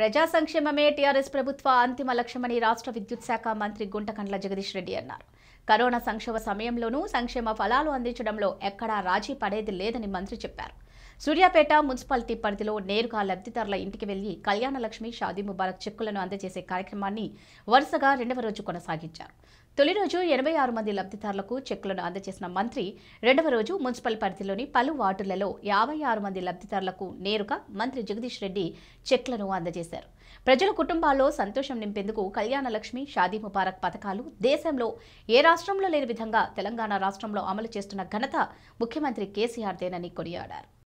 ప్రజా సంక్షేమమే టీఆర్ఎస్ ప్రభుత్వ అంతిమ లక్ష్యమని రాష్ట్ర విద్యుత్ శాఖ మంత్రి గుంటకండ్ల జగదీష్ రెడ్డి అన్నారు కరోనా సంక్షోభ సమయంలోనూ సంక్షేమ ఫలాలు అందించడంలో ఎక్కడా రాజీ పడేది లేదని మంత్రి చెప్పారు సూర్యాపేట మున్సిపాలిటీ పరిధిలో నేరుగా లబ్ధిదారుల ఇంటికి వెళ్లి కళ్యాణలక్ష్మి షాదీ ముబారక్ చెక్కులను అందజేసే కార్యక్రమాన్ని వరుసగా రెండవ రోజు కొనసాగించారు తొలి రోజు ఎనభై ఆరు మంది లబ్ధిదారులకు చెక్కులను అందజేసిన మంత్రి రెండవ రోజు మున్సిపల్ పరిధిలోని పలు వార్డులలో యాభై ఆరు మంది లబ్ధిదారులకు నేరుగా మంత్రి జగదీష్ రెడ్డి చెక్లను అందజేశారు ప్రజల కుటుంబాల్లో సంతోషం నింపేందుకు కళ్యాణలక్ష్మి షాదీ ముబారక్ పథకాలు దేశంలో ఏ రాష్ట్రంలో లేని విధంగా తెలంగాణ రాష్ట్రంలో అమలు చేస్తున్న ఘనత ముఖ్యమంత్రి కేసీఆర్ దేనని కొనియాడారు